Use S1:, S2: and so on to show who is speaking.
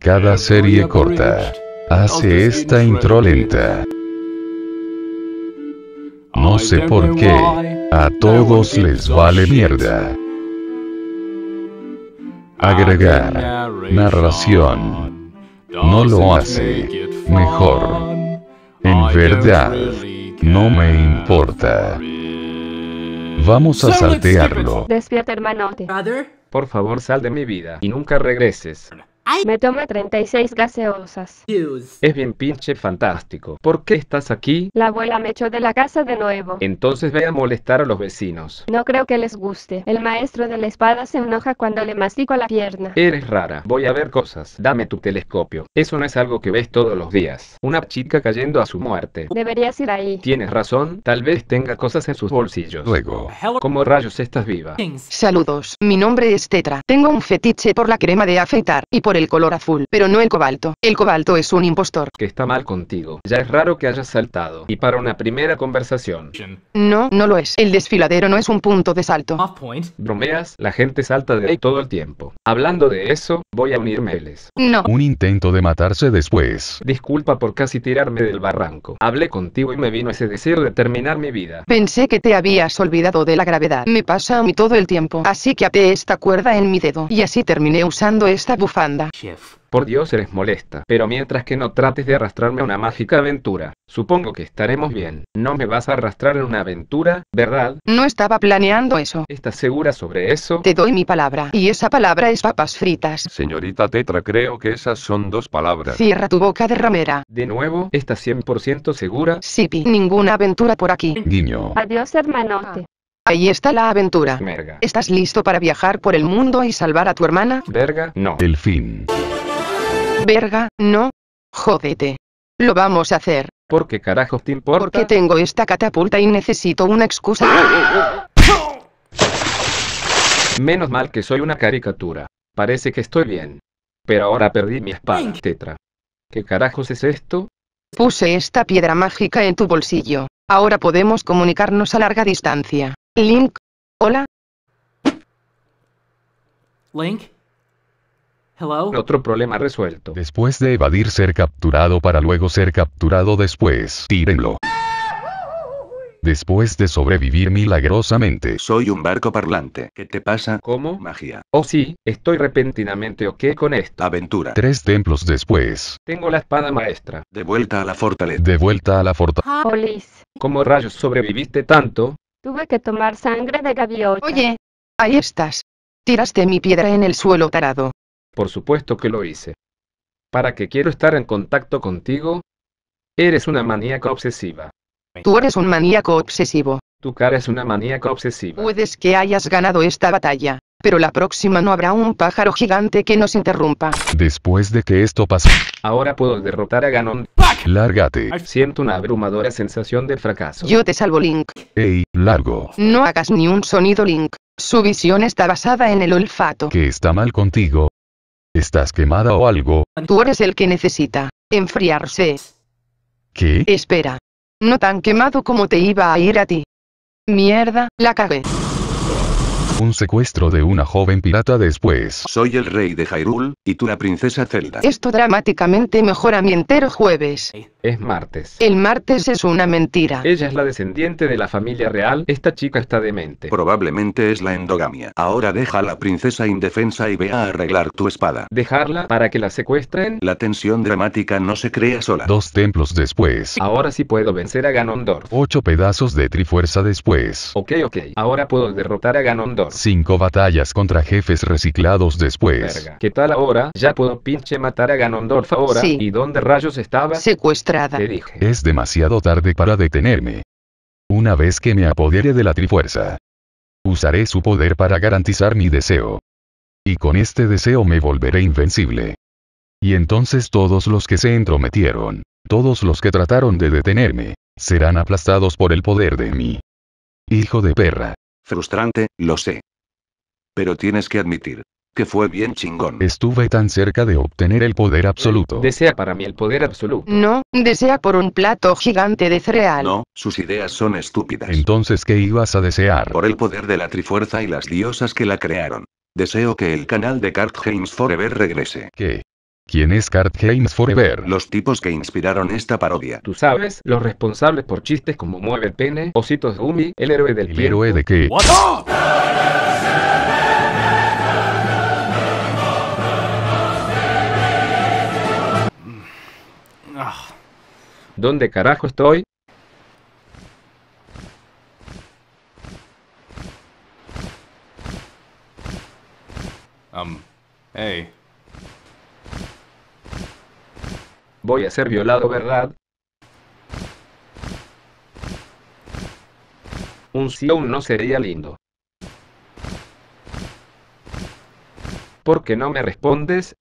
S1: Cada serie corta hace esta intro lenta. No sé por qué, a todos les vale mierda. Agregar narración no lo hace mejor. En verdad, no me importa. Vamos a
S2: saltearlo. Despierta, hermanote.
S3: Por favor, sal de mi vida y nunca regreses.
S2: Me tomo 36 gaseosas.
S3: Es bien pinche fantástico. ¿Por qué estás aquí?
S2: La abuela me echó de la casa de nuevo.
S3: Entonces ve a molestar a los vecinos.
S2: No creo que les guste. El maestro de la espada se enoja cuando le mastico la pierna.
S3: Eres rara. Voy a ver cosas. Dame tu telescopio. Eso no es algo que ves todos los días. Una chica cayendo a su muerte.
S2: Deberías ir ahí.
S3: Tienes razón. Tal vez tenga cosas en sus bolsillos. Luego. ¿Cómo rayos estás viva?
S2: Saludos. Mi nombre es Tetra. Tengo un fetiche por la crema de afeitar y por el color azul, pero no el cobalto. El cobalto es un impostor. Que
S3: está mal contigo. Ya es raro que hayas saltado. Y para una primera conversación.
S2: No, no lo es. El desfiladero no es un punto de salto.
S3: Bromeas, la gente salta de ahí todo el tiempo. Hablando de eso, voy a unirme a
S2: No. Un intento
S1: de matarse después.
S3: Disculpa por casi tirarme del barranco. Hablé contigo y me vino ese deseo de terminar mi vida.
S2: Pensé que te habías olvidado de la gravedad. Me pasa a mí todo el tiempo. Así que até esta cuerda en mi dedo. Y así terminé usando esta bufanda. Chef.
S3: Por Dios eres molesta. Pero mientras que no trates de arrastrarme a una mágica aventura, supongo que estaremos bien. No me vas a arrastrar en una aventura, ¿verdad?
S2: No estaba planeando eso. ¿Estás segura sobre eso? Te doy mi palabra. Y esa palabra es papas fritas.
S3: Señorita Tetra, creo que esas son dos palabras. Cierra
S2: tu boca de ramera.
S3: ¿De nuevo? ¿Estás
S2: 100% segura? Sí, Ninguna aventura por aquí. Guiño. Adiós, hermanote. Ah. Ahí está la aventura. ¿Estás listo para viajar por el mundo y salvar a tu hermana? Verga, no.
S1: El
S3: fin.
S2: Verga, no. Jódete. Lo vamos a hacer.
S3: ¿Por qué carajo te importa? Porque
S2: tengo esta catapulta y necesito una excusa.
S3: Menos mal que soy una caricatura. Parece que estoy bien. Pero ahora perdí mi espada tetra. ¿Qué carajos es esto?
S2: Puse esta piedra mágica en tu bolsillo. Ahora podemos comunicarnos a larga distancia. Link, hola. Link. Hello.
S3: Otro problema resuelto.
S1: Después de evadir ser capturado para luego ser capturado después, tírenlo. Después de sobrevivir milagrosamente.
S3: Soy un barco parlante. ¿Qué te pasa? ¿Cómo? Magia.
S1: Oh sí, estoy repentinamente
S3: ok con esta aventura.
S1: Tres templos después.
S3: Tengo la espada maestra. De vuelta a la fortaleza. De vuelta a la
S2: fortaleza.
S3: ¿Cómo rayos sobreviviste tanto?
S2: Tuve que tomar sangre de gaviota. Oye, ahí estás. Tiraste mi piedra en el suelo tarado.
S3: Por supuesto que lo hice. ¿Para qué quiero estar en contacto contigo? Eres una maníaca obsesiva. Tú eres un maníaco obsesivo. Tu cara es una maníaca obsesiva.
S2: Puedes que hayas ganado esta batalla, pero la próxima no habrá un pájaro gigante que nos interrumpa.
S3: Después de que esto pasó, ahora puedo derrotar a Ganon. Lárgate. Siento una abrumadora sensación de fracaso.
S2: Yo te salvo, Link.
S3: Ey, largo.
S2: No hagas ni un sonido, Link. Su visión está basada en el olfato.
S3: ¿Qué está mal contigo?
S1: ¿Estás quemada o algo?
S2: Tú eres el que necesita enfriarse. ¿Qué? Espera. No tan quemado como te iba a ir a ti. Mierda, la cagué.
S1: Un secuestro de una joven pirata después. Soy el rey de Hyrule,
S3: y tú la princesa Zelda.
S2: Esto dramáticamente mejora mi entero jueves.
S3: Es martes.
S2: El martes es una mentira.
S3: Ella es la descendiente de la familia real, esta chica está demente. Probablemente es la endogamia. Ahora deja a la princesa indefensa y ve a arreglar tu espada. ¿Dejarla para que la secuestren? La tensión dramática no se crea sola. Dos templos después. Ahora sí puedo vencer a Ganondorf.
S1: Ocho pedazos de trifuerza después.
S3: Ok, ok. Ahora puedo derrotar a Ganondorf.
S1: Cinco batallas contra jefes reciclados después.
S3: ¿Qué tal ahora? Ya puedo pinche matar a Ganondorf ahora. Sí. ¿Y dónde rayos estaba? Secuestrada.
S1: Es demasiado tarde para detenerme. Una vez que me apodere de la Trifuerza. Usaré su poder para garantizar mi deseo. Y con este deseo me volveré invencible. Y entonces todos los que se entrometieron, todos los que trataron de detenerme, serán aplastados por el poder de mí. Hijo de perra. Frustrante, lo sé. Pero tienes que admitir. Que fue bien chingón. Estuve tan cerca de obtener el poder absoluto. Desea para mí el poder absoluto.
S2: No, desea por un plato gigante de cereal.
S1: No, sus ideas son estúpidas. Entonces, ¿qué ibas a desear? Por el poder de la Trifuerza y las diosas que la crearon. Deseo que el canal de Card Forever regrese. ¿Qué? ¿Quién es Kurt Forever? Los tipos que inspiraron esta parodia.
S3: Tú sabes, los responsables por chistes como Mueve el Pene, Ositos Gumi, El Héroe del ¿El héroe de qué? ¿Dónde carajo estoy? Um, hey. Voy a ser violado, ¿verdad? Un un no sería lindo. ¿Por qué no me respondes?